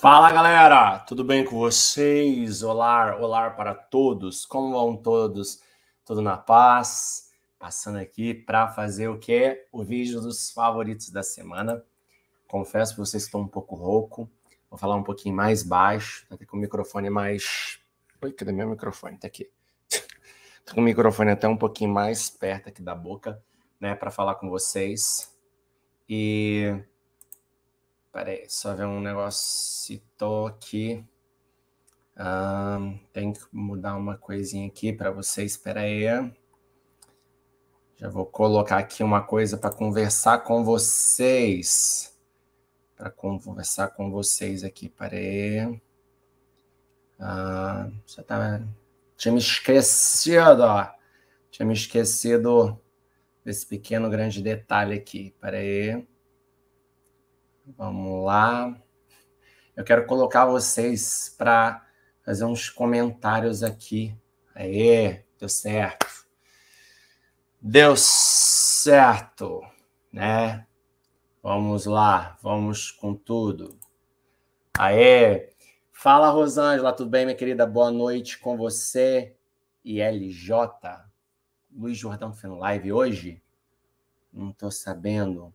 Fala galera, tudo bem com vocês? Olá, olá para todos. Como vão todos? Tudo na paz? Passando aqui para fazer o que é o vídeo dos favoritos da semana. Confesso que vocês estão um pouco rouco. Vou falar um pouquinho mais baixo, tá até com o microfone mais. Oi, cadê meu microfone? Tá aqui. Tô tá com o microfone até um pouquinho mais perto aqui da boca, né, para falar com vocês. E aí, só ver um negócio aqui. Um, tem que mudar uma coisinha aqui para vocês. Espera aí. Já vou colocar aqui uma coisa para conversar com vocês. Para conversar com vocês aqui. Pera aí. Ah, você tá... Tinha me esquecido, ó. Tinha me esquecido desse pequeno grande detalhe aqui. Pera aí. Vamos lá. Eu quero colocar vocês para fazer uns comentários aqui. Aê, deu certo. Deu certo, né? Vamos lá, vamos com tudo. Aê! Fala, Rosângela, tudo bem, minha querida? Boa noite com você. E LJ, Luiz Jordão Fino Live hoje? Não estou sabendo.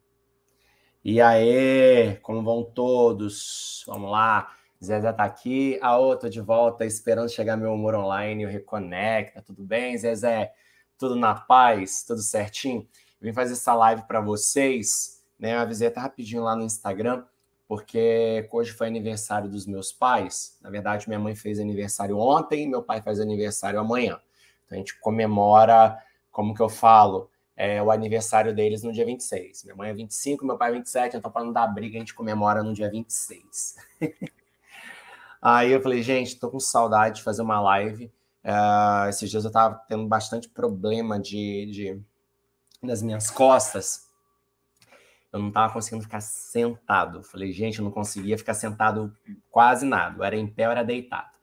E aí, como vão todos? Vamos lá. Zezé tá aqui, a outra de volta, esperando chegar meu humor online, o Reconecta. Tudo bem, Zezé? Tudo na paz? Tudo certinho? Eu vim fazer essa live para vocês, né? Eu avisei até rapidinho lá no Instagram, porque hoje foi aniversário dos meus pais. Na verdade, minha mãe fez aniversário ontem, meu pai faz aniversário amanhã. Então a gente comemora, como que eu falo? é, o aniversário deles no dia 26. Minha mãe é 25, meu pai é 27, então para não dar briga, a gente comemora no dia 26. Aí eu falei, gente, tô com saudade de fazer uma live. Uh, esses dias eu tava tendo bastante problema de, de das minhas costas. Eu não tava conseguindo ficar sentado. Falei, gente, eu não conseguia ficar sentado quase nada. Eu era em pé, eu era deitado.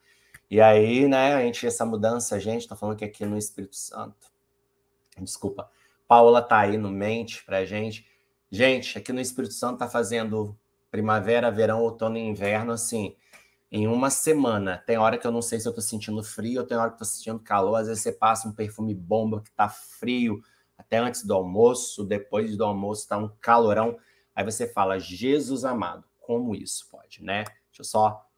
E aí, né, a gente, essa mudança, gente, tô falando que aqui no Espírito Santo. Desculpa Paula tá aí no mente pra gente. Gente, aqui no Espírito Santo tá fazendo primavera, verão, outono e inverno, assim, em uma semana. Tem hora que eu não sei se eu tô sentindo frio, ou tem hora que eu tô sentindo calor. Às vezes você passa um perfume bomba que tá frio, até antes do almoço, depois do almoço tá um calorão. Aí você fala, Jesus amado, como isso pode, né? Deixa eu só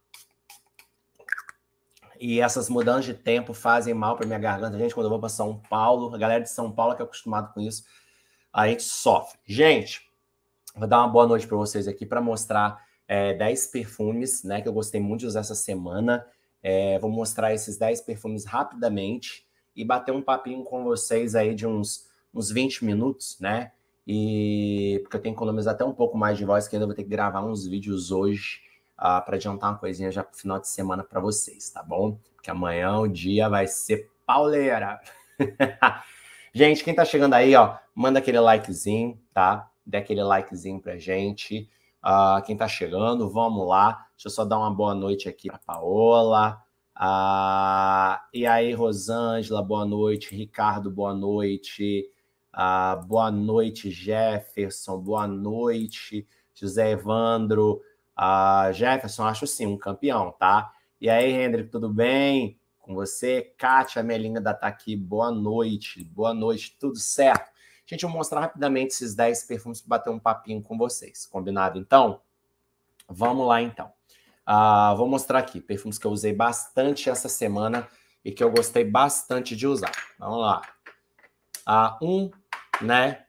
e essas mudanças de tempo fazem mal para minha garganta. Gente, quando eu vou para São Paulo, a galera de São Paulo é que é acostumada com isso, a gente sofre. Gente, vou dar uma boa noite para vocês aqui para mostrar é, 10 perfumes, né? Que eu gostei muito de usar essa semana. É, vou mostrar esses 10 perfumes rapidamente e bater um papinho com vocês aí de uns, uns 20 minutos, né? E porque eu tenho que economizar até um pouco mais de voz, que ainda vou ter que gravar uns vídeos hoje ah, para adiantar uma coisinha já pro final de semana para vocês, tá bom? Porque amanhã o dia vai ser pauleira. gente, quem tá chegando aí, ó, manda aquele likezinho, tá? Dê aquele likezinho pra gente. Uh, quem tá chegando, vamos lá. Deixa eu só dar uma boa noite aqui pra Paola. Uh, e aí, Rosângela, boa noite. Ricardo, boa noite. Uh, boa noite, Jefferson, boa noite. José Evandro, Jefferson, acho sim, um campeão, tá? E aí, Hendrik, tudo bem? Com você? Kátia Melinda tá aqui, boa noite, boa noite, tudo certo? Gente, eu vou mostrar rapidamente esses 10 perfumes para bater um papinho com vocês, combinado então? Vamos lá então. Uh, vou mostrar aqui perfumes que eu usei bastante essa semana e que eu gostei bastante de usar. Vamos lá. Uh, um, né,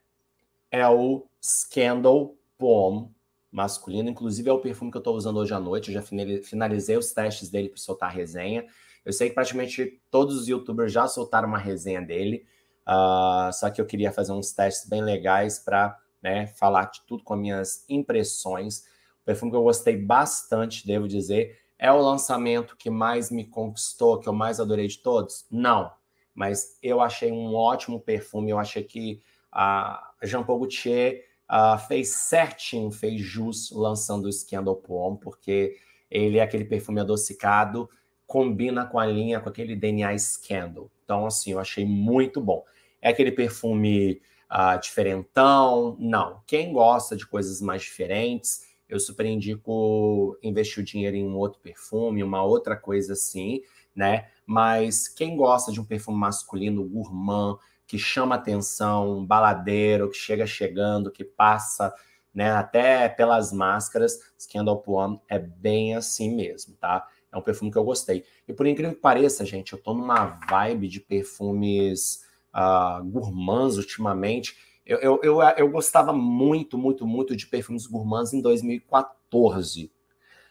é o Scandal Bomb masculino. Inclusive, é o perfume que eu estou usando hoje à noite. Eu já finalizei os testes dele para soltar a resenha. Eu sei que praticamente todos os youtubers já soltaram uma resenha dele. Uh, só que eu queria fazer uns testes bem legais para né, falar de tudo com as minhas impressões. O perfume que eu gostei bastante, devo dizer, é o lançamento que mais me conquistou, que eu mais adorei de todos? Não, mas eu achei um ótimo perfume. Eu achei que a ah, Jean Paul Gaultier uh, fez certinho, fez jus lançando o Scandal Poem, porque ele é aquele perfume adocicado, combina com a linha, com aquele DNA Scandal. Então, assim, eu achei muito bom. É aquele perfume uh, diferentão? Não. Quem gosta de coisas mais diferentes, eu super indico investir o dinheiro em um outro perfume, uma outra coisa assim, né? Mas quem gosta de um perfume masculino, gourmand, que chama atenção, baladeiro, que chega chegando, que passa né, até pelas máscaras, Scandal Plum é bem assim mesmo, tá? É um perfume que eu gostei. E por incrível que pareça, gente, eu tô numa vibe de perfumes uh, gourmands ultimamente. Eu, eu, eu, eu gostava muito, muito, muito de perfumes gourmands em 2014.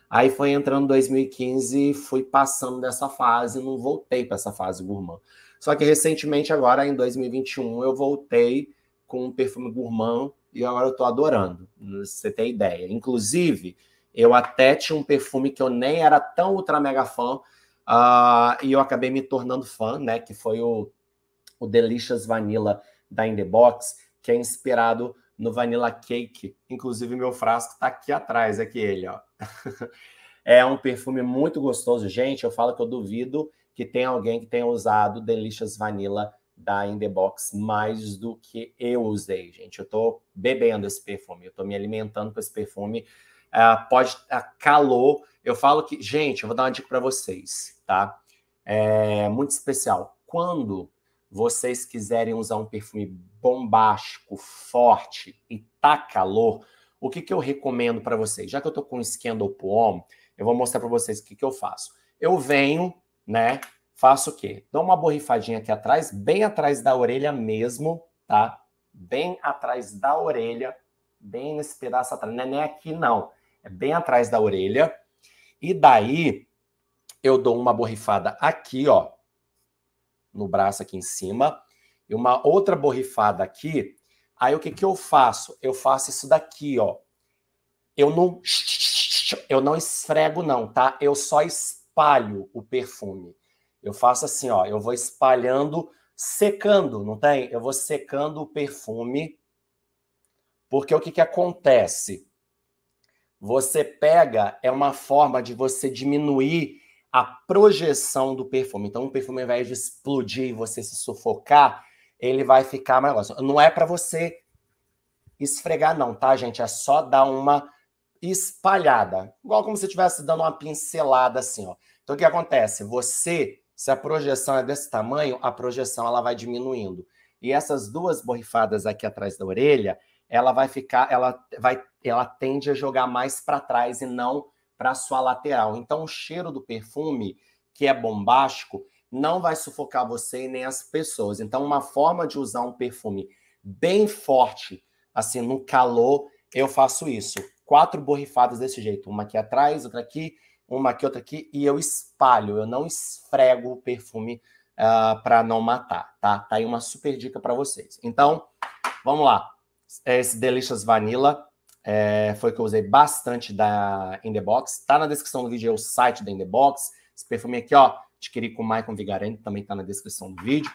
Aí foi entrando 2015 fui passando dessa fase, não voltei para essa fase gourmand. Só que recentemente, agora em 2021, eu voltei com um perfume gourmand e agora eu estou adorando, você ter ideia. Inclusive, eu até tinha um perfume que eu nem era tão ultra mega fã, uh, e eu acabei me tornando fã, né? Que foi o, o Delicious Vanilla da In The Box, que é inspirado no Vanilla Cake. Inclusive, meu frasco está aqui atrás, aqui ele, ó. é um perfume muito gostoso. Gente, eu falo que eu duvido que tem alguém que tenha usado Delicious Vanilla da In The Box mais do que eu usei, gente. Eu tô bebendo esse perfume, eu tô me alimentando com esse perfume. Uh, pode uh, calor. Eu falo que, gente, eu vou dar uma dica para vocês, tá? É muito especial. Quando vocês quiserem usar um perfume bombástico, forte e tá calor, o que, que eu recomendo para vocês? Já que eu tô com o skin Puom, eu vou mostrar para vocês o que, que eu faço. Eu venho, né? Faço o quê? Dou uma borrifadinha aqui atrás, bem atrás da orelha mesmo, tá? Bem atrás da orelha, bem nesse pedaço atrás. Não é nem aqui, não. É bem atrás da orelha. E daí, eu dou uma borrifada aqui, ó, no braço aqui em cima, e uma outra borrifada aqui. Aí o que que eu faço? Eu faço isso daqui, ó. Eu não eu não esfrego não, tá? Eu só esfrego espalho o perfume. Eu faço assim, ó, eu vou espalhando, secando, não tem? Eu vou secando o perfume, porque o que, que acontece? Você pega, é uma forma de você diminuir a projeção do perfume. Então, um perfume, ao invés de explodir e você se sufocar, ele vai ficar mais. Não é para você esfregar, não, tá, gente? É só dar uma espalhada, igual como se estivesse dando uma pincelada assim, ó. Então o que acontece? Você, se a projeção é desse tamanho, a projeção ela vai diminuindo. E essas duas borrifadas aqui atrás da orelha, ela vai ficar, ela vai, ela tende a jogar mais para trás e não para sua lateral. Então o cheiro do perfume, que é bombástico, não vai sufocar você e nem as pessoas. Então uma forma de usar um perfume bem forte, assim, no calor, eu faço isso quatro borrifadas desse jeito, uma aqui atrás, outra aqui, uma aqui, outra aqui, e eu espalho, eu não esfrego o perfume uh, ah, para não matar, tá? Tá aí uma super dica para vocês. Então, vamos lá. É esse Delicious Vanilla é, foi que eu usei bastante da In The Box. Tá na descrição do vídeo é o site da In The Box. Esse perfume aqui, ó, adquiri com o Michael Vigarante, também tá na descrição do vídeo.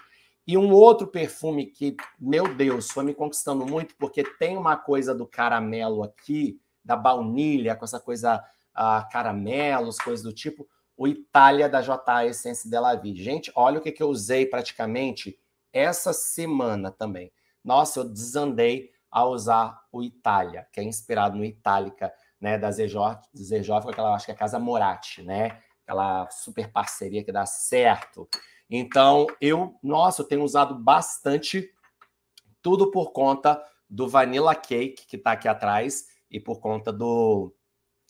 E um outro perfume que, meu Deus, foi me conquistando muito, porque tem uma coisa do caramelo aqui, da baunilha, com essa coisa a ah, caramelos, coisas do tipo. O Itália da JA Essence Della V. Gente, olha o que, que eu usei praticamente essa semana também. Nossa, eu desandei a usar o Itália, que é inspirado no Itálica, né, da ZJ, ZJ que ela acho que é a Casa Moratti, né? Aquela super parceria que dá certo. Então, eu, nossa, eu tenho usado bastante tudo por conta do Vanilla Cake, que está aqui atrás, e por conta do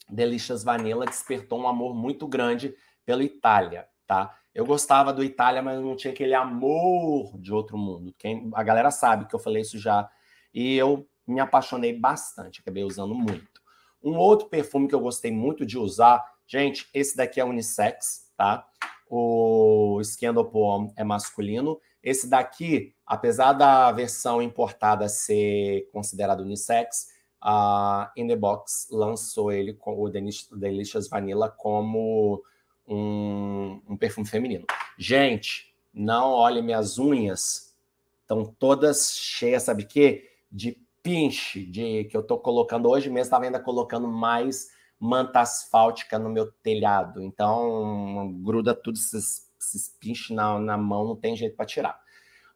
Delicious Vanilla despertou um amor muito grande pelo Itália, tá? Eu gostava do Itália, mas não tinha aquele amor de outro mundo. Quem, a galera sabe que eu falei isso já. E eu me apaixonei bastante, acabei usando muito. Um outro perfume que eu gostei muito de usar, gente, esse daqui é unissex, tá? O Scandal Poem é masculino. Esse daqui, apesar da versão importada ser considerada unissex, a In The Box lançou ele, o Delicious Vanilla, como um, um perfume feminino. Gente, não olhe minhas unhas, estão todas cheias, sabe quê? De pinche, de que eu tô colocando hoje mesmo, estava ainda colocando mais manta asfáltica no meu telhado. Então, gruda tudo esses, esses pinches na, na mão, não tem jeito para tirar.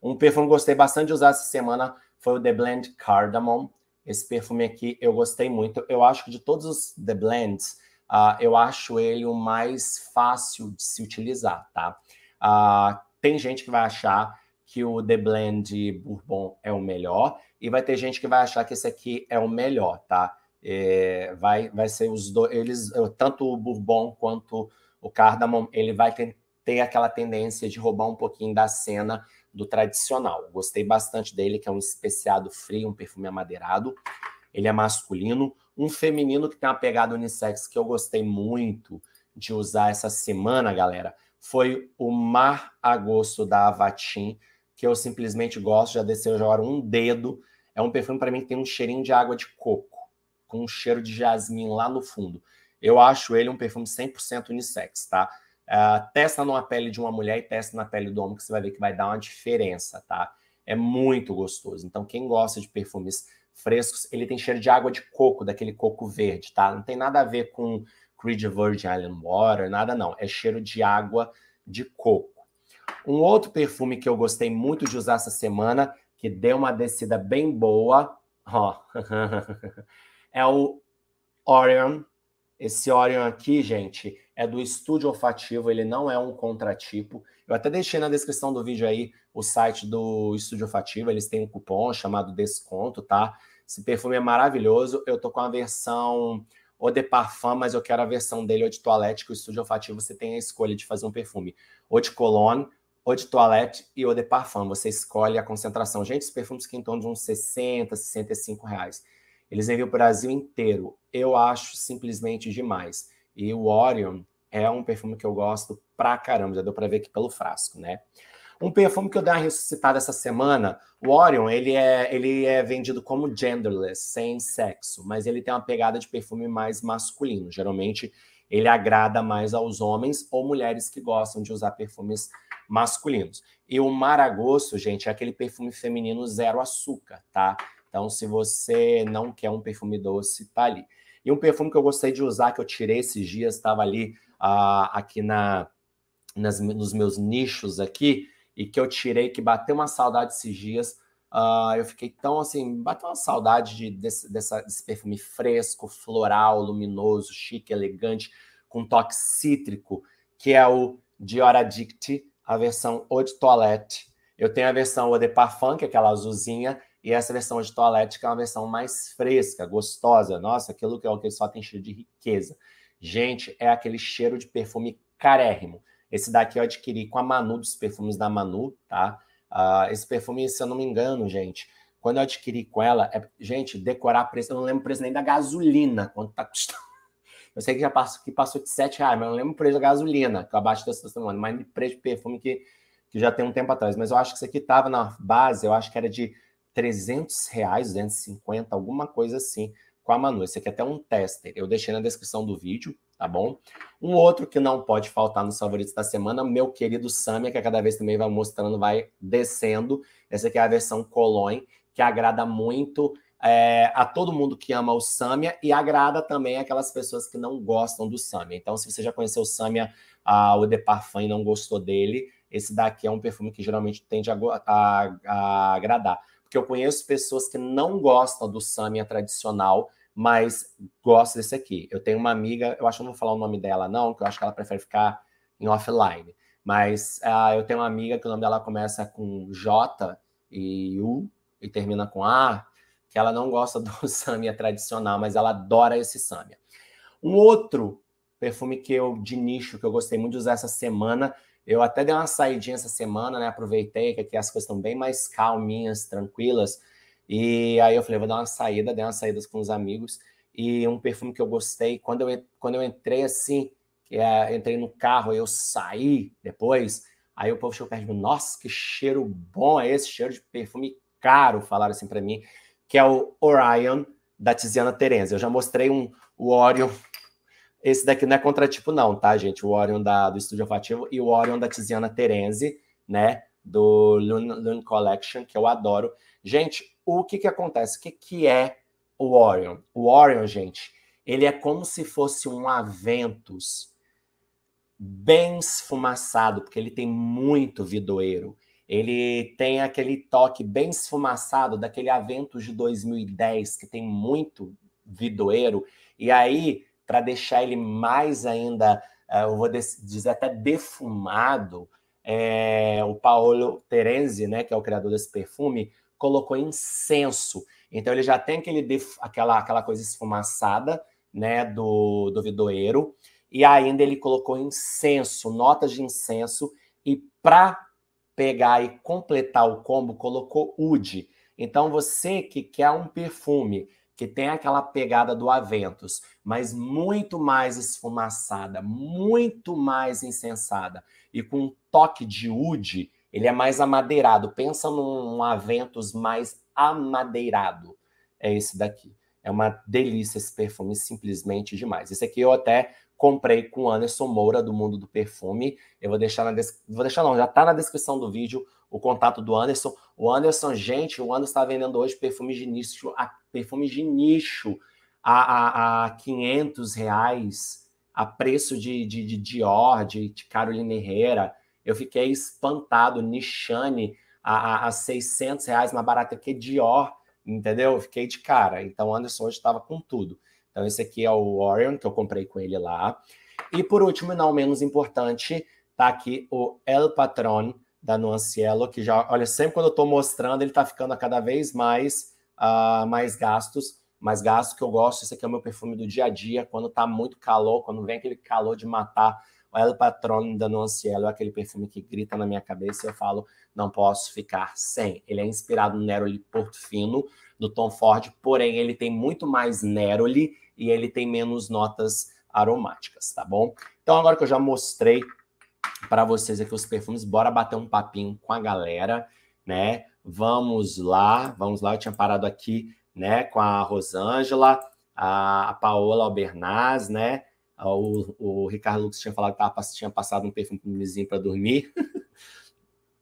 Um perfume que gostei bastante de usar essa semana foi o The Blend Cardamom esse perfume aqui eu gostei muito. Eu acho que de todos os The Blends, uh, eu acho ele o mais fácil de se utilizar, tá? Uh, tem gente que vai achar que o The Blend Bourbon é o melhor e vai ter gente que vai achar que esse aqui é o melhor, tá? É, vai, vai ser os dois, eles, é, tanto o Bourbon quanto o Cardamom, ele vai ter, ter aquela tendência de roubar um pouquinho da cena do tradicional. Gostei bastante dele, que é um especiado frio, um perfume amadeirado. Ele é masculino. Um feminino que tem uma pegada unissex que eu gostei muito de usar essa semana, galera, foi o Mar Agosto da Avatim, que eu simplesmente gosto, já desceu já um dedo. É um perfume para mim que tem um cheirinho de água de coco, com um cheiro de jasmim lá no fundo. Eu acho ele um perfume 100% unissex, tá? Uh, testa numa pele de uma mulher e testa na pele do homem, que você vai ver que vai dar uma diferença, tá? É muito gostoso. Então, quem gosta de perfumes frescos, ele tem cheiro de água de coco, daquele coco verde, tá? Não tem nada a ver com Creed Virgin Island Water, nada não. É cheiro de água de coco. Um outro perfume que eu gostei muito de usar essa semana, que deu uma descida bem boa, ó, é o Orion esse Orion aqui, gente, é do estúdio olfativo, ele não é um contratipo. Eu até deixei na descrição do vídeo aí o site do estúdio olfativo, eles têm um cupom chamado desconto, tá? Esse perfume é maravilhoso. Eu tô com a versão eau de parfum, mas eu quero a versão dele eau de toilette, que o estúdio olfativo você tem a escolha de fazer um perfume ou de cologne, ou de toilette e eau de parfum. Você escolhe a concentração. Gente, os perfumes que em torno de uns 60, 65 reais. Eles enviam o Brasil inteiro. Eu acho simplesmente demais. E o Orion é um perfume que eu gosto pra caramba, já deu para ver aqui pelo frasco, né? Um perfume que eu dei uma ressuscitada essa semana, o Orion, ele é, ele é vendido como genderless, sem sexo, mas ele tem uma pegada de perfume mais masculino. Geralmente ele agrada mais aos homens ou mulheres que gostam de usar perfumes masculinos. E o Maragosto, gente, é aquele perfume feminino zero açúcar, tá? Então, se você não quer um perfume doce, tá ali. E um perfume que eu gostei de usar, que eu tirei esses dias, estava ali uh, aqui na, nas, nos meus nichos aqui, e que eu tirei, que bateu uma saudade esses dias. Uh, eu fiquei tão assim, bateu uma saudade de, desse, dessa, desse perfume fresco, floral, luminoso, chique, elegante, com toque cítrico, que é o Dior Addict, a versão Eau de Toilette. Eu tenho a versão Eau de Parfum, que é aquela azulzinha, e essa versão de toalete, que é uma versão mais fresca, gostosa. Nossa, aquilo que é o que só tem cheiro de riqueza. Gente, é aquele cheiro de perfume carérrimo. Esse daqui eu adquiri com a Manu, dos perfumes da Manu, tá? Uh, esse perfume, se eu não me engano, gente, quando eu adquiri com ela, é, gente, decorar preço, eu não lembro o preço nem da gasolina, quanto tá custando. Eu sei que já passou, que passou de 7 reais, mas eu não lembro o preço da gasolina, que eu abaixo dessa semana, mas preço de perfume que, que já tem um tempo atrás. Mas eu acho que isso aqui tava na base, eu acho que era de 300 reais, 250, alguma coisa assim, com a Manu. Esse aqui é até um tester. Eu deixei na descrição do vídeo, tá bom? Um outro que não pode faltar nos favoritos da semana, meu querido Samia, que a cada vez também vai mostrando, vai descendo. Essa aqui é a versão Cologne, que agrada muito é, a todo mundo que ama o Samia e agrada também aquelas pessoas que não gostam do Samia. Então, se você já conheceu o Samia, ah, o de Parfum e não gostou dele, esse daqui é um perfume que geralmente tende a, a, a agradar que eu conheço pessoas que não gostam do Samia tradicional, mas gostam desse aqui. Eu tenho uma amiga, eu acho que não vou falar o nome dela, não, que eu acho que ela prefere ficar em offline. Mas uh, eu tenho uma amiga que o nome dela começa com J e U e termina com A, que ela não gosta do Samia tradicional, mas ela adora esse Samia. Um outro perfume que eu de nicho que eu gostei muito de usar essa semana eu até dei uma saidinha essa semana, né? Aproveitei que aqui as coisas estão bem mais calminhas, tranquilas. E aí eu falei, vou dar uma saída, dei uma saída com os amigos. E um perfume que eu gostei, quando eu, quando eu entrei assim, é, entrei no carro, eu saí depois, aí o povo chegou perto de mim, nossa, que cheiro bom é esse, cheiro de perfume caro, falaram assim para mim, que é o Orion da Tiziana Terenzi. Eu já mostrei um, o Orion esse daqui não é contratipo, não, tá, gente? O Orion da, do Estúdio Alfativo e o Orion da Tiziana Terenzi, né? Do Lun, Collection, que eu adoro. Gente, o que que acontece? O que, que é o Orion? O Orion, gente, ele é como se fosse um Aventus bem esfumaçado, porque ele tem muito vidoeiro. Ele tem aquele toque bem esfumaçado daquele Aventus de 2010, que tem muito vidoeiro. E aí para deixar ele mais ainda, eh, eu vou dizer até defumado, é, o Paolo Terenzi, né, que é o criador desse perfume, colocou incenso. Então ele já tem aquele aquela, aquela coisa esfumaçada, né, do, do vidoeiro, e ainda ele colocou incenso, notas de incenso, e para pegar e completar o combo, colocou oud. Então você que quer um perfume que tem aquela pegada do Aventus, mas muito mais esfumaçada, muito mais insensada e com um toque de Ude, ele é mais amadeirado. Pensa num Aventus mais amadeirado. É esse daqui. É uma delícia esse perfume, simplesmente demais. Esse aqui eu até comprei com Anderson Moura, do Mundo do Perfume. Eu vou deixar na des... vou deixar não, já está na descrição do vídeo o contato do Anderson. O Anderson, gente, o Anderson está vendendo hoje perfumes de nicho, a, perfumes de nicho a, a, a 500 reais, a preço de, de, de Dior, de, de Carolina Herrera. Eu fiquei espantado, nichane a, a, a 600 reais mais barata que Dior, entendeu? Eu fiquei de cara. Então, o Anderson hoje estava com tudo. Então, esse aqui é o Orion, que eu comprei com ele lá. E por último, e não menos importante, tá aqui o El Patron da Nuancielo que já, olha, sempre quando eu estou mostrando, ele está ficando cada vez mais, uh, mais gastos, mais gastos que eu gosto. Esse aqui é o meu perfume do dia a dia, quando está muito calor, quando vem aquele calor de matar. O El Patron da Nuancielo é aquele perfume que grita na minha cabeça e eu falo, não posso ficar sem. Ele é inspirado no Neroli Fino, do Tom Ford, porém ele tem muito mais neroli e ele tem menos notas aromáticas, tá bom? Então agora que eu já mostrei para vocês aqui os perfumes, bora bater um papinho com a galera, né? Vamos lá, vamos lá, eu tinha parado aqui, né, com a Rosângela, a, Paola Albernaz, né? O, o Ricardo Lux tinha falado que tava, tinha passado um perfumezinho para dormir.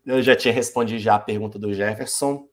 eu já tinha respondido já a pergunta do Jefferson.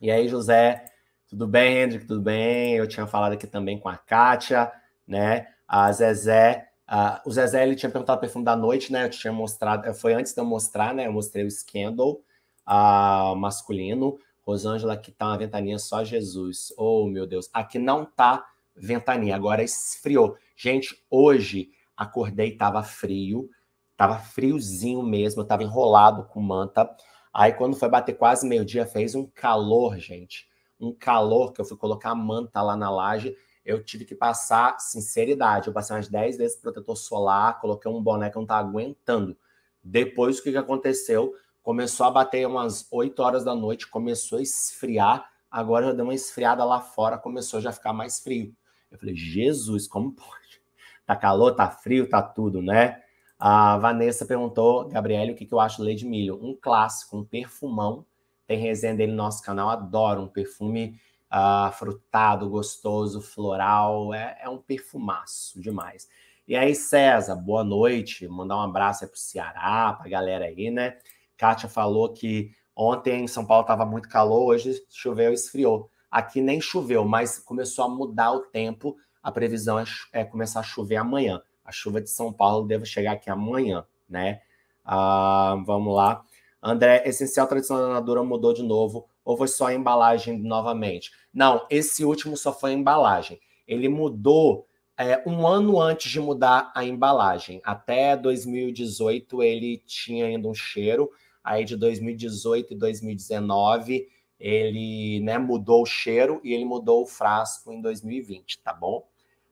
E aí, José tudo bem, Hendrik? Tudo bem? Eu tinha falado aqui também com a Kátia, né? A Zezé. A, o Zezé ele tinha perguntado o perfume da noite, né? Eu tinha mostrado, eh, foi antes de eu mostrar, né? Eu mostrei o Scandal a, masculino. Rosângela, que tá uma ventaninha só Jesus. Oh, meu Deus. Aqui não tá ventaninha agora esfriou. Gente, hoje acordei, tava frio, tava friozinho mesmo, tava enrolado com manta. Aí quando foi bater quase meio-dia, fez um calor, gente um calor que eu fui colocar a manta lá na laje. Eu tive que passar sinceridade. Eu passei umas 10 vezes protetor solar, coloquei um boné que eu não estava aguentando. Depois, o que, que aconteceu? Começou a bater umas 8 horas da noite, começou a esfriar. Agora já deu uma esfriada lá fora, começou a já ficar mais frio. Eu falei, Jesus, como pode? Tá calor, tá frio, tá tudo, né? A Vanessa perguntou, Gabriele, o que, que eu acho do Lady de milho? Um clássico, um perfumão tem resenha dele no nosso canal, adoro um perfume uh, frutado, gostoso, floral, é, é, um perfumaço demais. E aí, César, boa noite, mandar um abraço aí pro Ceará, pra galera aí, né? Kátia falou que ontem em São Paulo tava muito calor, hoje choveu e esfriou. Aqui nem choveu, mas começou a mudar o tempo, a previsão é, é começar a chover amanhã. A chuva de São Paulo deve chegar aqui amanhã, né? Uh, vamos lá. André, essencial tradicional da mudou de novo ou foi só a embalagem novamente? Não, esse último só foi a embalagem. Ele mudou é, um ano antes de mudar a embalagem. Até 2018 ele tinha ainda um cheiro, aí de 2018 e 2019 ele né, mudou o cheiro e ele mudou o frasco em 2020, tá bom?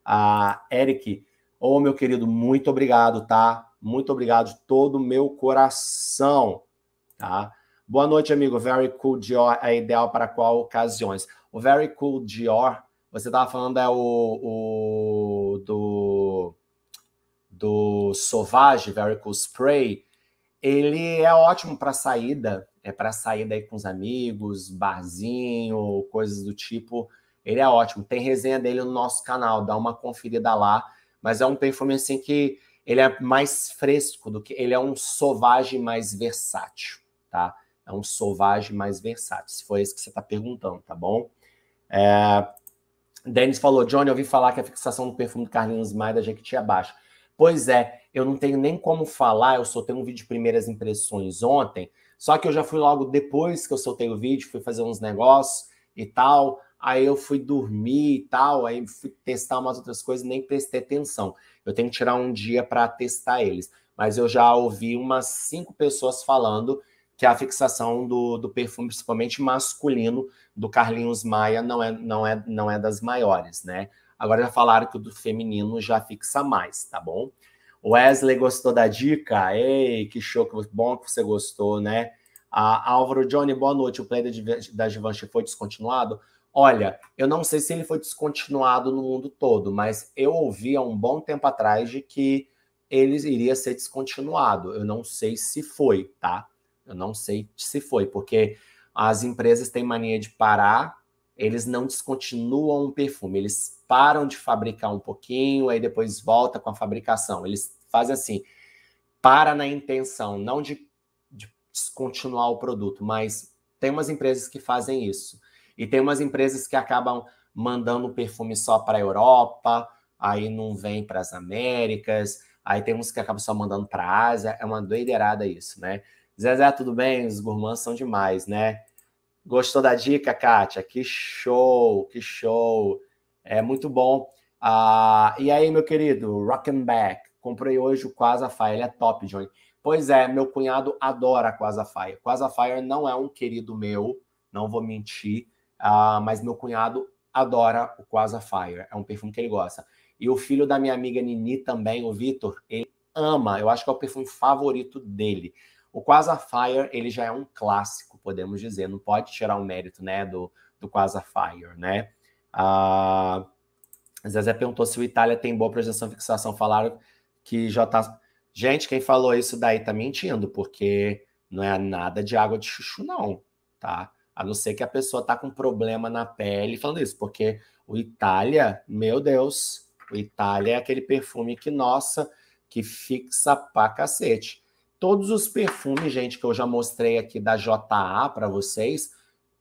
Ah, Eric, ô oh, meu querido, muito obrigado, tá? Muito obrigado de todo o meu coração. Tá? Boa noite, amigo. Very Cool Dior é ideal para qual ocasiões? O Very Cool Dior, você estava falando, é o, o do, do Sauvage, Very Cool Spray. Ele é ótimo para saída, é para saída aí com os amigos, barzinho, coisas do tipo. Ele é ótimo. Tem resenha dele no nosso canal, dá uma conferida lá. Mas é um perfume assim que ele é mais fresco do que ele é um sovage mais versátil tá? É um selvagem mais versátil, se foi isso que você está perguntando, tá bom? É... Denis falou, Johnny, eu ouvi falar que a fixação do perfume do Carlinhos Maia da Jequiti é baixa. Pois é, eu não tenho nem como falar, eu soltei um vídeo de primeiras impressões ontem, só que eu já fui logo depois que eu soltei o vídeo, fui fazer uns negócios e tal, aí eu fui dormir e tal, aí fui testar umas outras coisas e nem prestei atenção. Eu tenho que tirar um dia para testar eles. Mas eu já ouvi umas cinco pessoas falando que é a fixação do, do perfume, principalmente masculino, do Carlinhos Maia, não é, não, é, não é das maiores, né? Agora já falaram que o do feminino já fixa mais, tá bom? Wesley gostou da dica? Ei, que show, que bom que você gostou, né? A Álvaro Johnny, boa noite. O player da Givenchy foi descontinuado? Olha, eu não sei se ele foi descontinuado no mundo todo, mas eu ouvi há um bom tempo atrás de que ele iria ser descontinuado. Eu não sei se foi, tá? Eu não sei se foi, porque as empresas têm mania de parar, eles não descontinuam um perfume, eles param de fabricar um pouquinho, aí depois volta com a fabricação. Eles fazem assim, para na intenção, não de, de descontinuar o produto, mas tem umas empresas que fazem isso. E tem umas empresas que acabam mandando perfume só para a Europa, aí não vem para as Américas, aí tem uns que acabam só mandando para a Ásia, é uma doideirada isso, né? Zezé, tudo bem? Os gourmands são demais, né? Gostou da dica, Kátia? Que show, que show. É muito bom. Ah, e aí, meu querido, Rockin' Back. Comprei hoje o Quasafire, ele é top, Johnny. Pois é, meu cunhado adora Quasafire. Quasafire não é um querido meu, não vou mentir, ah, mas meu cunhado adora o Quasafire. É um perfume que ele gosta. E o filho da minha amiga Nini também, o Vitor, ele ama. Eu acho que é o perfume favorito dele. O Quasafire, ele já é um clássico, podemos dizer. Não pode tirar o um mérito, né, do, do Quasafire, né? Ah, Zezé perguntou se o Itália tem boa projeção fixação. Falaram que já tá... Gente, quem falou isso daí tá mentindo, porque não é nada de água de chuchu, não, tá? A não ser que a pessoa tá com problema na pele falando isso, porque o Itália, meu Deus, o Itália é aquele perfume que, nossa, que fixa pra cacete. Todos os perfumes, gente, que eu já mostrei aqui da JA para vocês,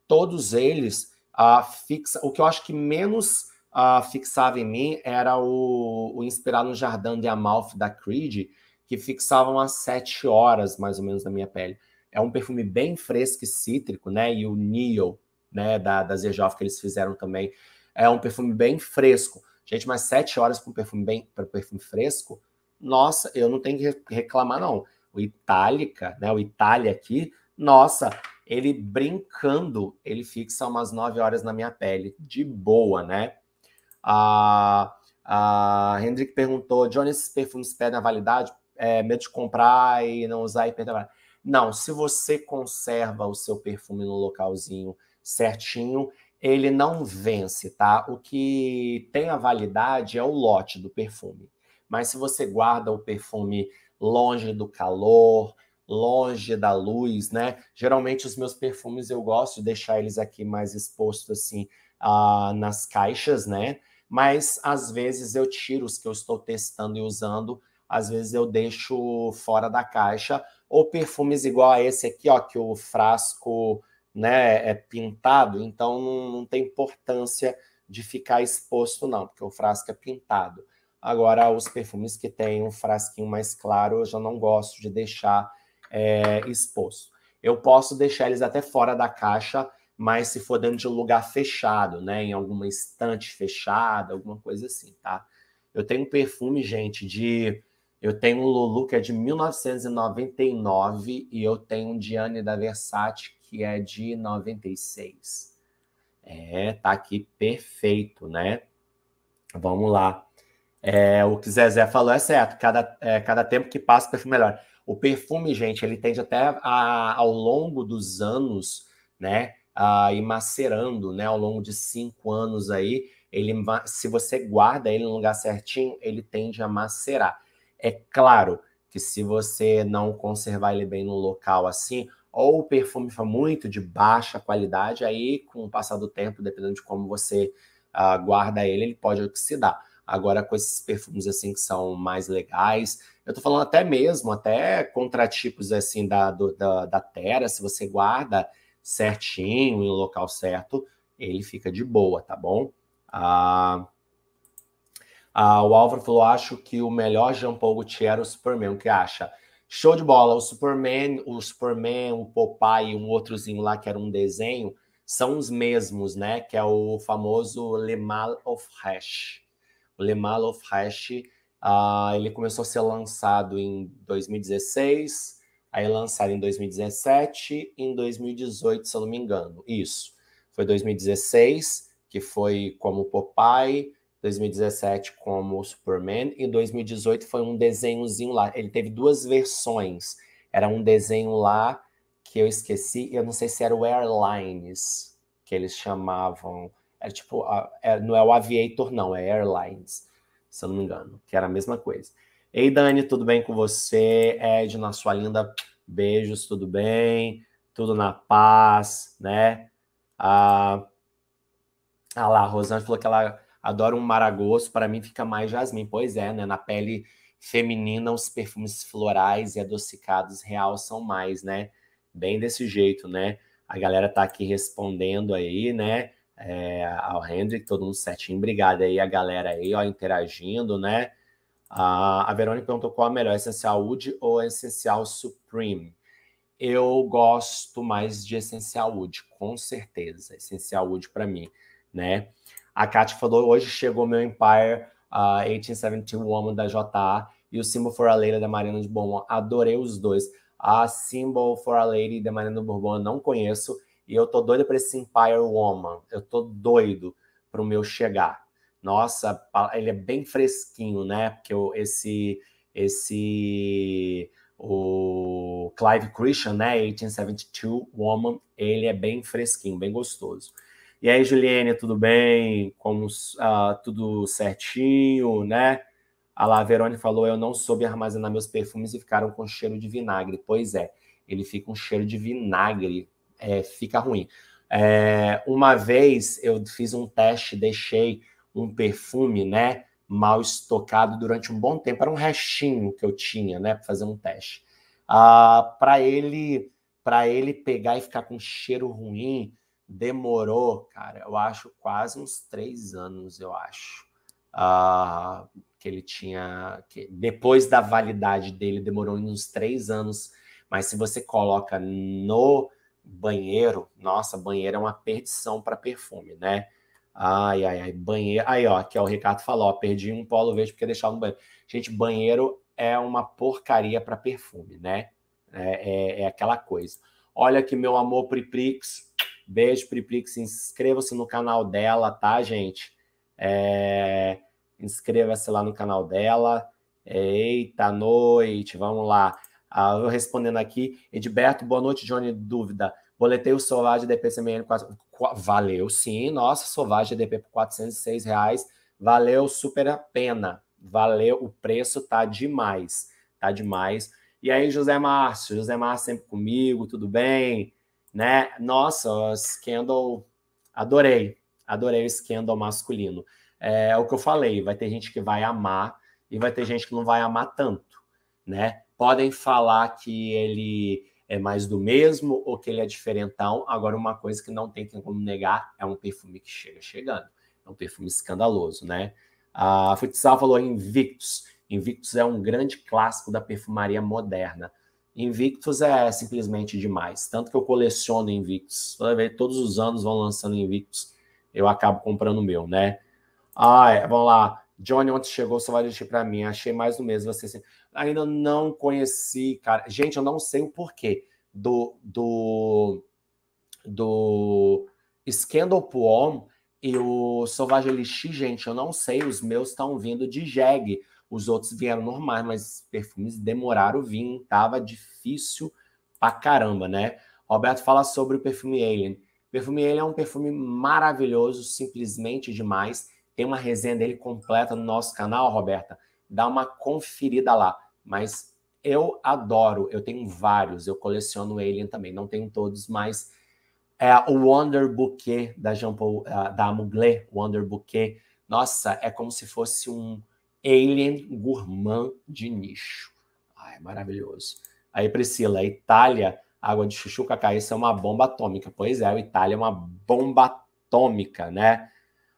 todos eles ah, fixa. O que eu acho que menos ah, fixava em mim era o, o inspirado no Jardim de Amalfi da Creed, que fixavam às 7 horas, mais ou menos, na minha pele. É um perfume bem fresco e cítrico, né? E o Neil, né, da, da Zerjoff, que eles fizeram também, é um perfume bem fresco. Gente, mas 7 horas para um perfume bem para um perfume fresco, nossa, eu não tenho que reclamar, não o Itálica, né? O Itália aqui, nossa, ele brincando, ele fixa umas 9 horas na minha pele, de boa, né? A, Hendrik perguntou, Johnny, esses perfumes perdem a validade? É, medo de comprar e não usar e perder a validade. Não, se você conserva o seu perfume no localzinho certinho, ele não vence, tá? O que tem a validade é o lote do perfume. Mas se você guarda o perfume longe do calor, longe da luz, né? Geralmente os meus perfumes eu gosto de deixar eles aqui mais expostos assim uh, nas caixas, né? Mas às vezes eu tiro os que eu estou testando e usando, às vezes eu deixo fora da caixa, ou perfumes igual a esse aqui, ó, que o frasco né, é pintado, então não, não tem importância de ficar exposto, não, porque o frasco é pintado. Agora, os perfumes que têm um frasquinho mais claro, eu já não gosto de deixar é, exposto. Eu posso deixar eles até fora da caixa, mas se for dentro de um lugar fechado, né? Em alguma estante fechada, alguma coisa assim, tá? Eu tenho perfume, gente, de. Eu tenho um Lulu que é de 1999 e eu tenho um Diane da Versace que é de 96. É, tá aqui perfeito, né? Vamos lá. É, o que Zezé falou é certo, cada, é, cada tempo que passa, o perfume é melhor. O perfume, gente, ele tende até a, ao longo dos anos, né? A ir macerando, né? Ao longo de cinco anos aí, ele, se você guarda ele no lugar certinho, ele tende a macerar. É claro que se você não conservar ele bem no local assim, ou o perfume for muito de baixa qualidade, aí com o passar do tempo, dependendo de como você uh, guarda ele, ele pode oxidar agora com esses perfumes assim que são mais legais. Eu tô falando até mesmo, até contratipos assim da, do, da, da Terra, se você guarda certinho, em local certo, ele fica de boa, tá bom? Ah, ah, o Álvaro falou: acho que o melhor Jean Paul Gaultier era o Superman. O que acha? Show de bola. O Superman, o Superman, o Popeye e um outrozinho lá que era um desenho são os mesmos, né? Que é o famoso Le Mal of Hash. Lemal of Hash, uh, ah, ele começou a ser lançado em 2016, aí lançado em 2017 e em 2018, se eu não me engano. Isso. Foi 2016, que foi como Popeye, 2017 como Superman, e 2018 foi um desenhozinho lá. Ele teve duas versões. Era um desenho lá que eu esqueci, eu não sei se era o Airlines, que eles chamavam era é tipo, a, é, não é o Aviator, não, é Airlines, se eu não me engano, que era a mesma coisa. Ei, Dani, tudo bem com você? Edna, sua linda, beijos, tudo bem? Tudo na paz, né? Ah, ah lá, a Rosane falou que ela adora um maragosto, para mim fica mais jasmim. Pois é, né? Na pele feminina, os perfumes florais e adocicados realçam mais, né? Bem desse jeito, né? A galera tá aqui respondendo aí, né? é, ao Hendrick, todo mundo certinho. Obrigado aí a galera aí, ó, interagindo, né? A, a Verônica perguntou qual a é melhor, Essencial é Wood ou Essencial Supreme? Eu gosto mais de Essencial Wood, com certeza. Essencial Wood para mim, né? A Kátia falou, hoje chegou meu Empire uh, 1871 Woman da JA e o Symbol for a Lady da Mariana de Bourbon. Adorei os dois. A Symbol for a Lady da Mariana de Bourbon eu não conheço. E eu tô doido para esse Empire Woman. Eu tô doido para o meu chegar. Nossa, ele é bem fresquinho, né? Porque eu, esse esse o Clive Christian, né, 1872 Woman, ele é bem fresquinho, bem gostoso. E aí, Juliane, tudo bem? Como uh, tudo certinho, né? A La Verone falou: eu não soube armazenar meus perfumes e ficaram com cheiro de vinagre. Pois é, ele fica um cheiro de vinagre é, fica ruim. É, uma vez eu fiz um teste, deixei um perfume, né, mal estocado durante um bom tempo. Era um restinho que eu tinha, né, para fazer um teste. Ah, para ele, para ele pegar e ficar com cheiro ruim, demorou, cara. Eu acho quase uns três anos, eu acho. Ah, que ele tinha, que depois da validade dele, demorou uns três anos. Mas se você coloca no banheiro, nossa, banheiro é uma perdição para perfume, né? Ai, ai, ai, banheiro. Aí, ó, que é o Ricardo falou, ó, perdi um polo verde porque deixava no banheiro. Gente, banheiro é uma porcaria para perfume, né? É, é, é, aquela coisa. Olha aqui, meu amor, Priprix. Beijo, Priprix. Inscreva-se no canal dela, tá, gente? É... Inscreva-se lá no canal dela. Eita, noite, vamos lá. Ah, eu respondendo aqui, Edberto, boa noite, Johnny. Dúvida. Boletei o sovage de DPCMN. Valeu, sim. Nossa, Sovage de DP por 406 reais. Valeu, super a pena. Valeu, o preço tá demais. Tá demais. E aí, José Márcio, José Márcio sempre comigo, tudo bem? Né? Nossa, Scandal, adorei. Adorei o Scandal masculino. É, é o que eu falei, vai ter gente que vai amar e vai ter gente que não vai amar tanto, né? podem falar que ele é mais do mesmo ou que ele é diferentão. Agora, uma coisa que não tem como negar é um perfume que chega chegando. É um perfume escandaloso, né? A Futsal falou Invictus. Invictus é um grande clássico da perfumaria moderna. Invictus é simplesmente demais. Tanto que eu coleciono Invictus. todos os anos vão lançando Invictus. Eu acabo comprando o meu, né? Ah, é, vamos lá. Johnny ontem chegou, só vai deixar para mim. Achei mais do mesmo. Você, assim ainda não conheci, cara. Gente, eu não sei o porquê do do do Scandal Poem e o Selvagem Elixir, gente, eu não sei, os meus estão vindo de jegue. Os outros vieram normais, mas perfumes demoraram vir, tava difícil pra caramba, né? Roberto fala sobre o perfume Alien. O perfume Alien é um perfume maravilhoso, simplesmente demais. Tem uma resenha dele completa no nosso canal, Roberta. Dá uma conferida lá mas eu adoro, eu tenho vários, eu coleciono Alien também, não tenho todos, mas é, o Wonder Bouquet da Jean Paul, ah, da Mugler, Wonder Bouquet, nossa, é como se fosse um Alien gourmand de nicho. Ai, é maravilhoso. Aí, Priscila, Itália, água de chuchu, cacá, isso é uma bomba atômica. Pois é, o Itália é uma bomba atômica, né?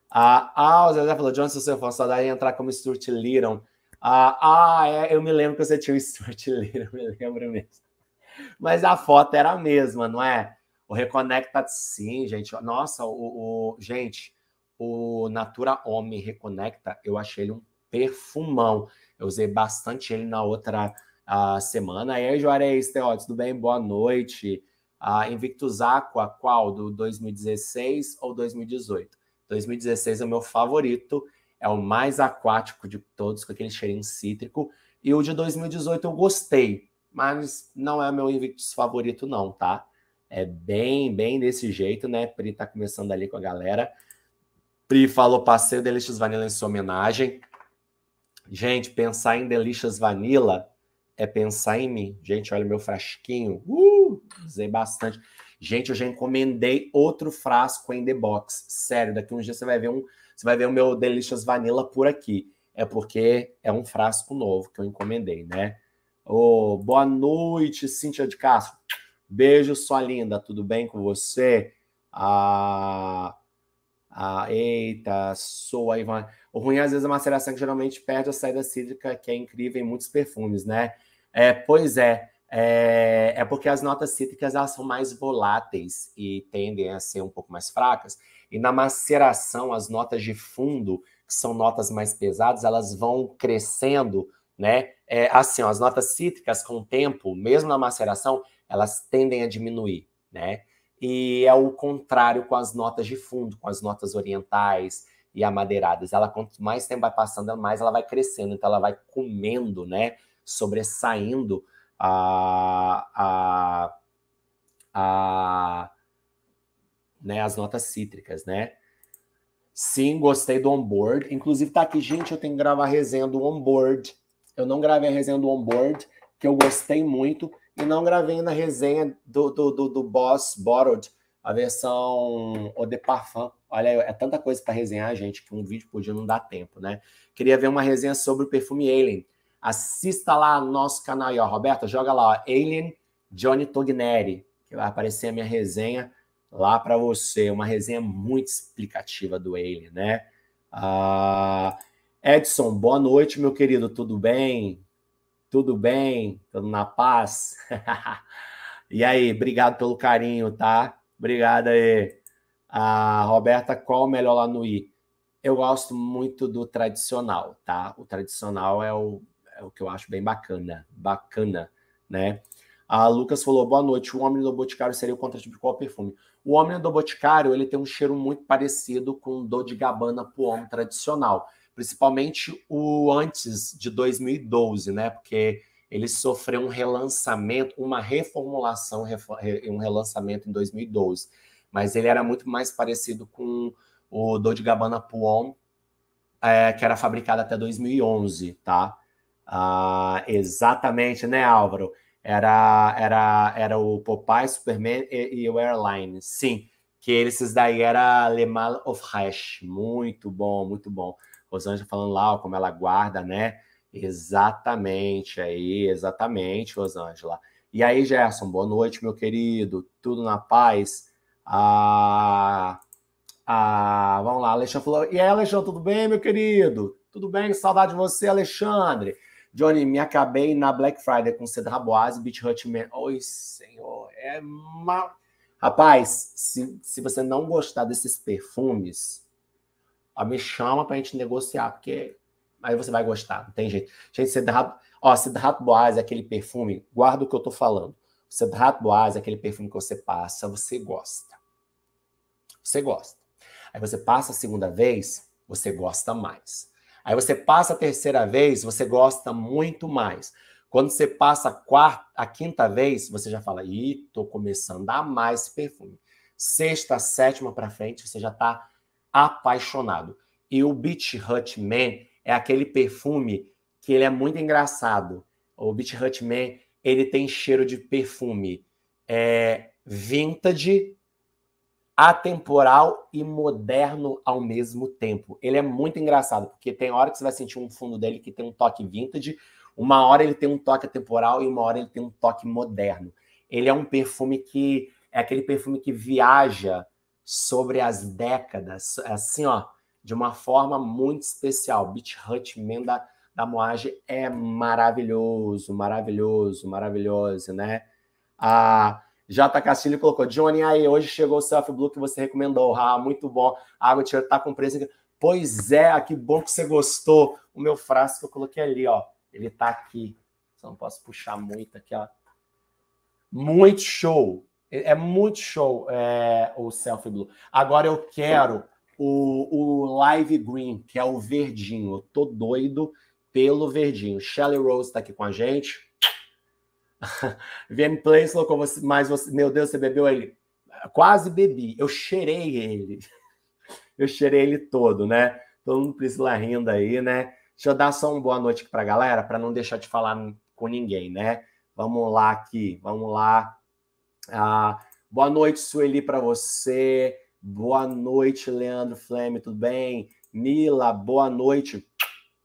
Ah, ah o Zezé falou, John, se você for daí entrar como Stuart Little, ah, ah é, eu me lembro que você tinha um Stuart eu me lembro mesmo. Mas a foto era a mesma, não é? O Reconecta, sim, gente. Nossa, o, o gente, o Natura Homem Reconecta, eu achei ele um perfumão. Eu usei bastante ele na outra uh, semana. E aí, Juarez Teótis, tudo bem? Boa noite. Uh, Invictus Aqua, qual? Do 2016 ou 2018? 2016 é o meu favorito é o mais aquático de todos, com aquele cheirinho cítrico. E o de 2018 eu gostei, mas não é meu Invictus favorito, não, tá? É bem, bem desse jeito, né? Pri tá começando ali com a galera. Pri falou, passei o Delicious Vanilla em sua homenagem. Gente, pensar em Delicious Vanilla é pensar em mim. Gente, olha o meu frasquinho. Uh, usei bastante. Gente, eu já encomendei outro frasco em The Box. Sério, daqui uns dias você vai ver um, você vai ver o meu Delicious Vanilla por aqui. É porque é um frasco novo que eu encomendei, né? Oh, boa noite, Cíntia de Castro. Beijo, sua linda. Tudo bem com você? Ah, ah, eita, sua Ivan. O ruim é, às vezes a maceração que geralmente perde a saída cítrica, que é incrível em muitos perfumes, né? É, pois é é, é porque as notas cítricas elas são mais voláteis e tendem a ser um pouco mais fracas. E na maceração, as notas de fundo, que são notas mais pesadas, elas vão crescendo, né? É, assim, ó, as notas cítricas, com o tempo, mesmo na maceração, elas tendem a diminuir, né? E é o contrário com as notas de fundo, com as notas orientais e amadeiradas. Ela, quanto mais tempo vai passando, mais ela vai crescendo, então ela vai comendo, né? Sobressaindo a, a, a, né, as notas cítricas, né? Sim, gostei do onboard. Inclusive, tá aqui, gente, eu tenho que gravar a resenha do onboard. Eu não gravei a resenha do onboard, que eu gostei muito, e não gravei na resenha do, do, do, do Boss Bottled, a versão Eau de Parfum. Olha, é tanta coisa para resenhar, gente, que um vídeo por dia não dá tempo, né? Queria ver uma resenha sobre o perfume Alien assista lá nosso canal aí, ó. Roberta, joga lá, ó, Alien Johnny Togneri, que vai aparecer a minha resenha lá para você. Uma resenha muito explicativa do Alien, né? Uh, Edson, boa noite, meu querido. Tudo bem? Tudo bem? Tudo na paz? e aí, obrigado pelo carinho, tá? Obrigado aí. A Roberta, qual é o melhor lá no I? Eu gosto muito do tradicional, tá? O tradicional é o é o que eu acho bem bacana, bacana, né? A Lucas falou, boa noite, o homem do Boticário seria o contratipo de qual perfume? O homem do Boticário, ele tem um cheiro muito parecido com o Dodi de Gabbana Puom tradicional, principalmente o antes de 2012, né? Porque ele sofreu um relançamento, uma reformulação, um relançamento em 2012. Mas ele era muito mais parecido com o Dodi Gabbana Puon, é, eh, que era fabricado até 2011, tá? Ah, exatamente, né, Álvaro? Era, era, era o Popeye, Superman e, e o Airline. Sim, que esses daí era Le Mal of Hash Muito bom, muito bom. Rosângela falando lá ó, como ela guarda, né? Exatamente, aí, exatamente, Rosângela. E aí, Gerson, boa noite, meu querido. Tudo na paz? Ah, ah, vamos lá, Alexandre falou. E aí, Alexandre, tudo bem, meu querido? Tudo bem? Saudade de você, Alexandre. Johnny, me acabei na Black Friday com Cedra Raboase, Beach Hut Man. Oi, senhor, é mal. Rapaz, se, se você não gostar desses perfumes, ó, me chama pra gente negociar, porque aí você vai gostar, não tem jeito. Gente, Cedrat, ó, Cedrat Boaz é aquele perfume, guarda o que eu tô falando. Cedrat Boaz é aquele perfume que você passa, você gosta. Você gosta. Aí você passa a segunda vez, você gosta mais. Aí você passa a terceira vez, você gosta muito mais. Quando você passa a quarta, a quinta vez, você já fala: "Ih, tô começando a amar esse perfume". Sexta, sétima para frente, você já tá apaixonado. E o Beach Hut Man é aquele perfume que ele é muito engraçado. O Beach Hut Man, ele tem cheiro de perfume é vintage atemporal e moderno ao mesmo tempo. Ele é muito engraçado, porque tem hora que você vai sentir um fundo dele que tem um toque vintage, uma hora ele tem um toque atemporal e uma hora ele tem um toque moderno. Ele é um perfume que é aquele perfume que viaja sobre as décadas, assim, ó, de uma forma muito especial. Beach Hut Menda da, da Moage é maravilhoso, maravilhoso, maravilhoso, né? Ah, Jata Castilho colocou, Johnny, aí hoje chegou o Self Blue que você recomendou. Ah, muito bom. A água de tá com preço. Pois é, ah, que bom que você gostou. O meu frasco que eu coloquei ali, ó. Ele tá aqui. Só não posso puxar muito aqui, ó. Muito show. É, é muito show é, o Selfie Blue. Agora eu quero o, o Live Green, que é o verdinho. Eu tô doido pelo verdinho. Shelly Rose tá aqui com a gente. VM Place colocou você, mas você, meu Deus, você bebeu ele? Quase bebi, eu cheirei ele. Eu cheirei ele todo, né? Todo mundo precisa rindo aí, né? Deixa eu dar só uma boa noite aqui pra galera, para não deixar de falar com ninguém, né? Vamos lá aqui, vamos lá. Ah, boa noite, Sueli, para você. Boa noite, Leandro Fleme, tudo bem? Mila, boa noite.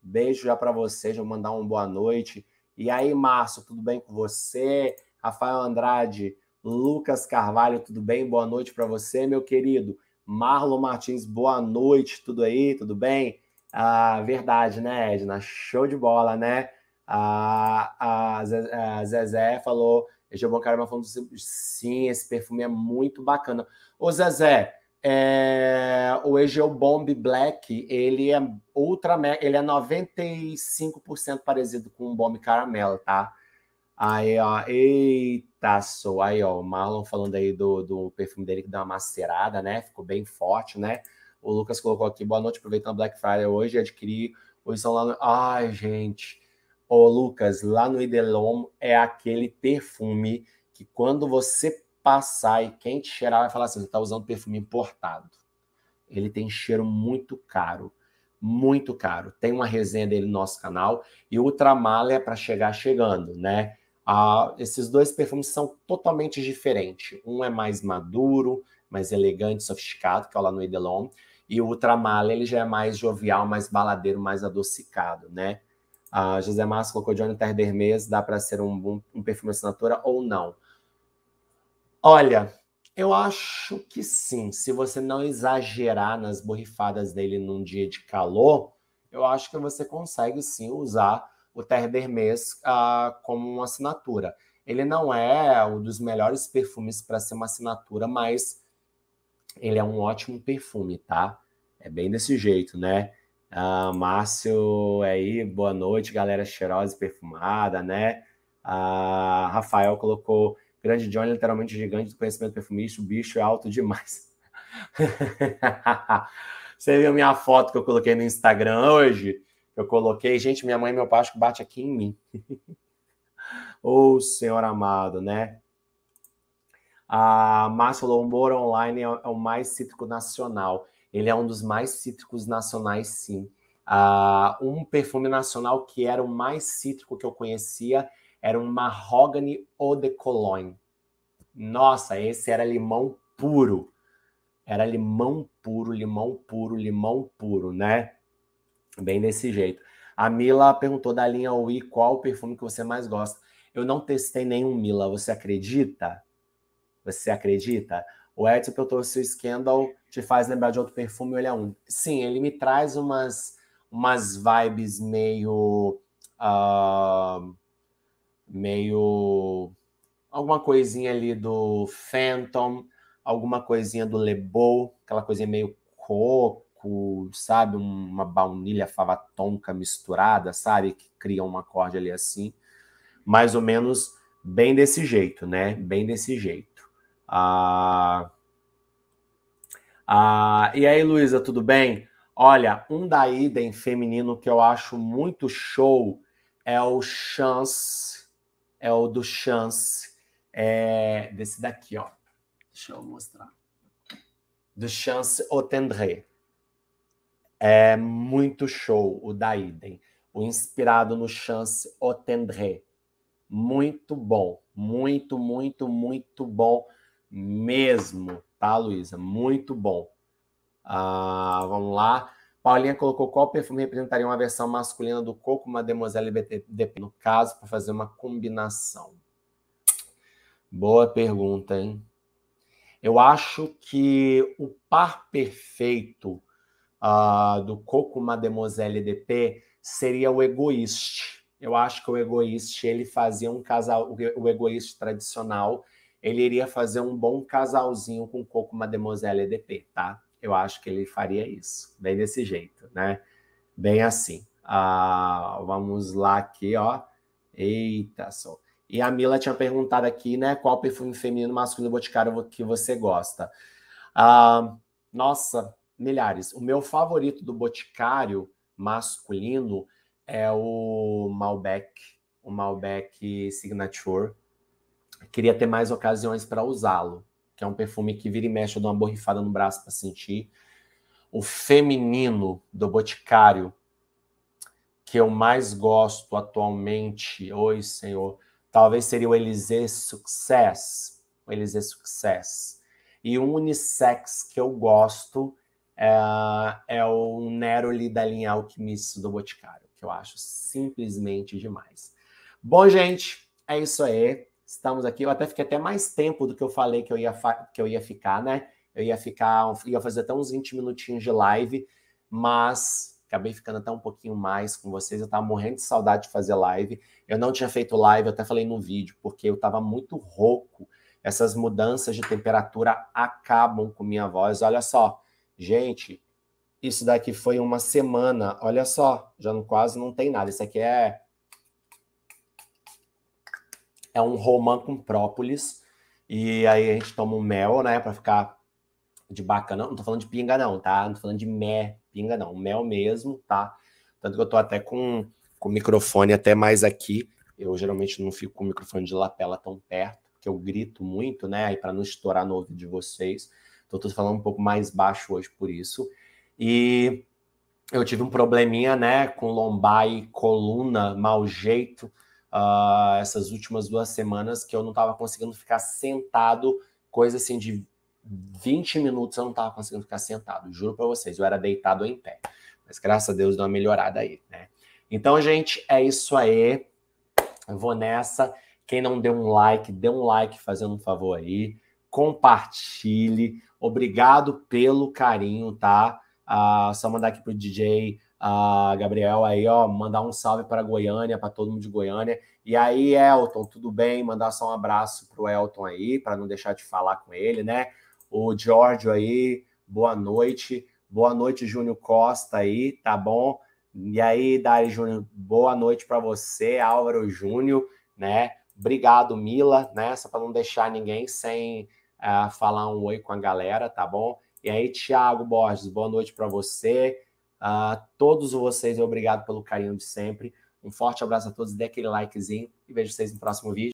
Beijo já para Já vou mandar um boa noite. E aí, Márcio, tudo bem com você? Rafael Andrade, Lucas Carvalho, tudo bem? Boa noite para você, meu querido. Marlon Martins, boa noite, tudo aí? Tudo bem? Ah, verdade, né, Edna? Show de bola, né? Ah, a, Zezé falou, Gilbon é Caramba falando, sim, esse perfume é muito bacana. Ô, Zezé, é, o Egeo Bomb Black, ele é ultra, ele é 95% parecido com um Bomb Caramelo, tá? Aí, ó, eita, sou. Aí, ó, o Marlon falando aí do, do perfume dele que deu uma macerada, né? Ficou bem forte, né? O Lucas colocou aqui, boa noite, aproveitando Black Friday hoje, adquiri hoje são lá no... Ai, gente. Ô, Lucas, lá no Idelom é aquele perfume que quando você passar e quem te cheirar vai falar assim: você está usando perfume importado. Ele tem cheiro muito caro, muito caro. Tem uma resenha dele no nosso canal e Ultramala é para chegar chegando, né? Ah, esses dois perfumes são totalmente diferentes. Um é mais maduro, mais elegante, sofisticado, que é o no Delon, e o Ultramala ele já é mais jovial, mais baladeiro, mais adocicado, né? Ah, José Márcio colocou Johnny Terdermes, dá para ser um, um, um perfume assinatura ou não? Olha, eu acho que sim. Se você não exagerar nas borrifadas dele num dia de calor, eu acho que você consegue sim usar o Terre d'Hermes ah, como uma assinatura. Ele não é um dos melhores perfumes para ser uma assinatura, mas ele é um ótimo perfume, tá? É bem desse jeito, né? Ah, Márcio é aí, boa noite, galera cheirosa e perfumada, né? Ah, Rafael colocou Grande John é literalmente gigante do conhecimento perfumista, o bicho é alto demais. Você viu minha foto que eu coloquei no Instagram hoje? Eu coloquei, gente, minha mãe e meu pai acho que bate aqui em mim. Ô, oh, Senhor amado, né? A Márcio falou, online é, é o mais cítrico nacional. Ele é um dos mais cítricos nacionais, sim. Uh, um perfume nacional que era o mais cítrico que eu conhecia era um Mahogany Eau de Cologne. Nossa, esse era limão puro. Era limão puro, limão puro, limão puro, né? Bem desse jeito. A Mila perguntou da linha Wii qual o perfume que você mais gosta. Eu não testei nenhum Mila, você acredita? Você acredita? O Edson perguntou se o Scandal te faz lembrar de outro perfume, ele é um. Sim, ele me traz umas, umas vibes meio. Uh, meio alguma coisinha ali do Phantom, alguma coisinha do Lebo, aquela coisinha meio coco, sabe, uma baunilha fava tonka misturada, sabe, que cria um acorde ali assim, mais ou menos bem desse jeito, né? Bem desse jeito. Ah, ah, e aí, Luísa, tudo bem? Olha, um da idem feminino que eu acho muito show é o Chance é o do Chance, é desse daqui, ó. Deixa eu mostrar. Do Chance au Tendre. É muito show o da Idem. O inspirado no Chance au Tendre. Muito bom. Muito, muito, muito bom mesmo, tá, Luísa? Muito bom. Ah, vamos lá. Paulinha colocou qual perfume representaria uma versão masculina do coco Mademoiselle BTDP, no caso, para fazer uma combinação. Boa pergunta, hein? Eu acho que o par perfeito uh, do coco Mademoiselle DP seria o egoíste. Eu acho que o egoíste ele fazia um casal, o egoíste tradicional, ele iria fazer um bom casalzinho com coco Mademoiselle DP, tá? eu acho que ele faria isso, bem desse jeito, né? Bem assim. Ah, vamos lá aqui, ó. Eita, só. E a Mila tinha perguntado aqui, né? Qual perfume feminino masculino boticário que você gosta? Ah, nossa, milhares. O meu favorito do boticário masculino é o Malbec, o Malbec Signature. Queria ter mais ocasiões para usá-lo, que é um perfume que vira e mexe, eu dou uma borrifada no braço para sentir. O feminino do Boticário, que eu mais gosto atualmente, oi senhor, talvez seria o Elysée Success. O Elysée Success. E o unissex que eu gosto é, é o Neroli da linha Alquimista do Boticário, que eu acho simplesmente demais. Bom, gente, é isso aí. Estamos aqui. Eu até fiquei até mais tempo do que eu falei que eu ia, que eu ia ficar, né? Eu ia ficar, ia fazer até uns 20 minutinhos de live, mas acabei ficando até um pouquinho mais com vocês. Eu tava morrendo de saudade de fazer live. Eu não tinha feito live, eu até falei no vídeo, porque eu tava muito rouco. Essas mudanças de temperatura acabam com minha voz. Olha só, gente, isso daqui foi uma semana. Olha só, já não, quase não tem nada. Isso aqui é é um romã com própolis. E aí a gente toma um mel, né, para ficar de bacana. Não tô falando de pinga, não, tá? Não tô falando de mé, pinga, não. Mel mesmo, tá? Tanto que eu tô até com, com o microfone até mais aqui. Eu geralmente não fico com o microfone de lapela tão perto, porque eu grito muito, né? Aí para não estourar no ouvido de vocês. Então tô falando um pouco mais baixo hoje por isso. E eu tive um probleminha, né, com lombar e coluna, mau jeito uh, essas últimas duas semanas que eu não estava conseguindo ficar sentado, coisa assim de 20 minutos eu não estava conseguindo ficar sentado, juro para vocês, eu era deitado em pé. Mas graças a Deus deu uma melhorada aí, né? Então, gente, é isso aí. Eu vou nessa. Quem não deu um like, dê um like fazendo um favor aí. Compartilhe. Obrigado pelo carinho, tá? Ah, só mandar aqui pro DJ a Gabriel aí, ó, mandar um salve para Goiânia, para todo mundo de Goiânia. E aí, Elton, tudo bem? Mandar só um abraço pro Elton aí, para não deixar de falar com ele, né? O Giorgio aí, boa noite. Boa noite, Júnior Costa aí, tá bom? E aí, Dari Júnior, boa noite para você, Álvaro Júnior, né? Obrigado, Mila, né? Só para não deixar ninguém sem uh, falar um oi com a galera, tá bom? E aí, Thiago Borges, boa noite para você. A todos vocês, obrigado pelo carinho de sempre. Um forte abraço a todos, dê aquele likezinho e vejo vocês no próximo vídeo.